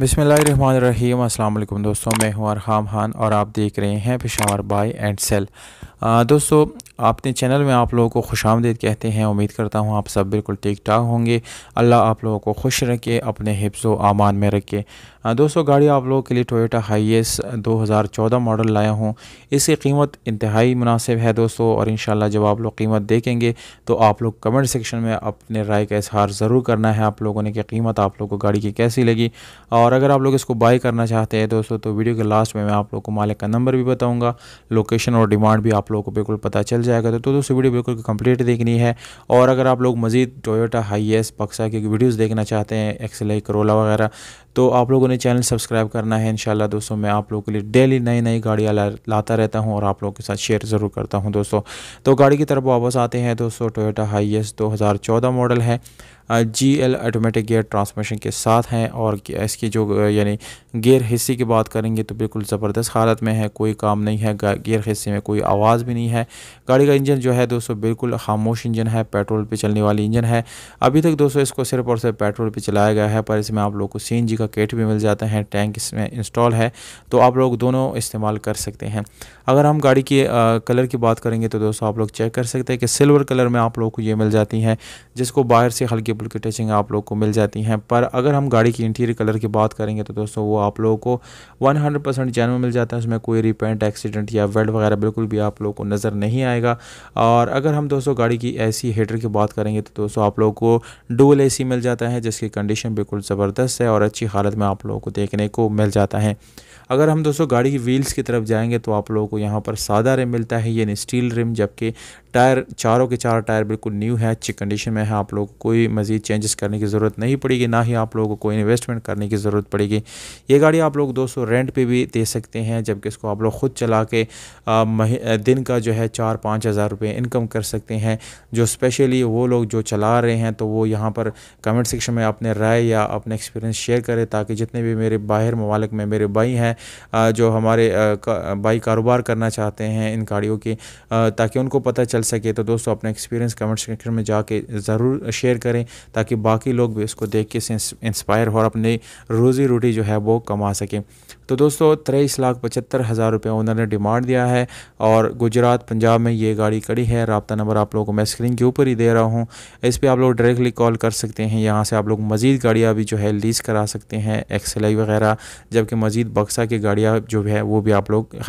बिसमीम अल्लाम दोस्तों मैं हूं अरहम खान और आप देख रहे हैं पेशावर बाई एंड सेल दोस्तों अपने चैनल में आप लोगों को खुश आमदेद कहते हैं उम्मीद करता हूं आप सब बिल्कुल ठीक ठाक होंगे अल्लाह आप लोगों को खुश रखे अपने हिफ्स आमान में रखे दोस्तों गाड़ी आप लोगों के लिए टोयोटा हाईएस 2014 मॉडल लाया हूँ इसकी कीमत इंतहाई मुनासिब है दोस्तों और इन जब आप लोग कीमत देखेंगे तो आप लोग कमेंट सेक्शन में अपने राय का इजहार ज़रूर करना है आप लोगों ने कि कीमत आप लोग को गाड़ी की कैसी लगी और और अगर आप लोग इसको बाय करना चाहते हैं दोस्तों तो वीडियो के लास्ट में मैं आप लोग को मालिक का नंबर भी बताऊँगा लोकेशन और डिमांड भी आप लोगों को बिल्कुल पता चल जाएगा तो दोस्तों वीडियो बिल्कुल कंप्लीट देखनी है और अगर आप लोग मजीद टोयोटा हाईएस पक्सा की वीडियोज़ देखना चाहते हैं एक्सलाई करोला वगैरह तो आप लोगों ने चैनल सब्सक्राइब करना है शाला दोस्तों मैं आप लोगों के लिए डेली नई नई गाड़ियाँ ला, लाता रहता हूँ और आप लोगों के साथ शेयर ज़रूर करता हूँ दोस्तों तो गाड़ी की तरफ वापस आते हैं दोस्तों टोयोटा हाइएस 2014 मॉडल है G L automatic gear transmission के साथ हैं और इसकी जो यानी गियर हिस्से की बात करेंगे तो बिल्कुल ज़बरदस्त हालत में है कोई काम नहीं है गियर हिस्से में कोई आवाज़ भी नहीं है गाड़ी का इंजन जो है दोस्तों बिल्कुल खामोश इंजन है पेट्रोल पर चलने वाली इंजन है अभी तक दोस्तों इसको सिर्फ और सिर्फ पेट्रोल पर चलाया गया है पर इसमें आप लोग को सी का केट भी मिल जाता है टैंक इसमें इंस्टॉल है तो आप लोग दोनों इस्तेमाल कर सकते हैं अगर हम गाड़ी के कलर की बात करेंगे तो दोस्तों आप लोग चेक कर सकते हैं कि सिल्वर कलर में आप लोग को ये मिल जाती हैं जिसको बाहर से हल्की एग्जांपल की टचिंग आप लोग को मिल जाती हैं पर अगर हम गाड़ी की इंटीरियर कलर की बात करेंगे तो दोस्तों वो आप लोगों को 100 परसेंट जैन मिल जाता है उसमें कोई रिपेंट एक्सीडेंट या वेल्ट वगैरह बिल्कुल भी आप लोगों को नज़र नहीं आएगा और अगर हम दोस्तों गाड़ी की ऐसी हीटर की बात करेंगे तो दोस्तों आप लोगों को डोल ए मिल जाता है जिसकी कंडीशन बिल्कुल ज़बरदस्त है और अच्छी हालत में आप लोगों को देखने को मिल जाता है अगर हम दोस्तों गाड़ी की व्हील्स की तरफ जाएंगे तो आप लोगों को यहाँ पर सादा रिम मिलता है यानी स्टील रिम जबकि टायर चारों के चार टायर बिल्कुल न्यू है अच्छी कंडीशन में है आप लोग को कोई मज़ीद चेंजेस करने की ज़रूरत नहीं पड़ेगी ना ही आप लोगों को कोई इन्वेस्टमेंट करने की ज़रूरत पड़ेगी ये गाड़ी आप लोग दोस्तों रेंट पे भी दे सकते हैं जबकि इसको आप लोग ख़ुद चला के आ, दिन का जो है चार पाँच हज़ार रुपये इनकम कर सकते हैं जो स्पेशली वो लोग जो चला रहे हैं तो वो यहाँ पर कमेंट सेक्शन में अपने राय या अपने एक्सपीरियंस शेयर करें ताकि जितने भी मेरे बाहर ममालिक में मेरे भाई हैं जो हमारे भाई कारोबार करना चाहते हैं इन गाड़ियों के ताकि उनको पता चल चल सके तो दोस्तों अपना एक्सपीरियंस कमेंट सेक्शन में जाके ज़रूर शेयर करें ताकि बाकी लोग भी इसको देख के इंस्पायर हो और अपनी रोज़ी रोटी जो है वो कमा सकें तो दोस्तों तेईस लाख पचहत्तर हज़ार रुपये ओनर ने डिमांड दिया है और गुजरात पंजाब में ये गाड़ी खड़ी है रबता नंबर आप लोगों को मैं स्क्रीन के ऊपर ही दे रहा हूँ इस पर आप लोग डायरेक्टली कॉल कर सकते हैं यहाँ से आप लोग मज़ीद गाड़ियाँ भी जो है लीज़ करा सकते हैं एक्सलाई वगैरह जबकि मज़ीद बक्सा की गाड़ियाँ जो है वो भी आप लोग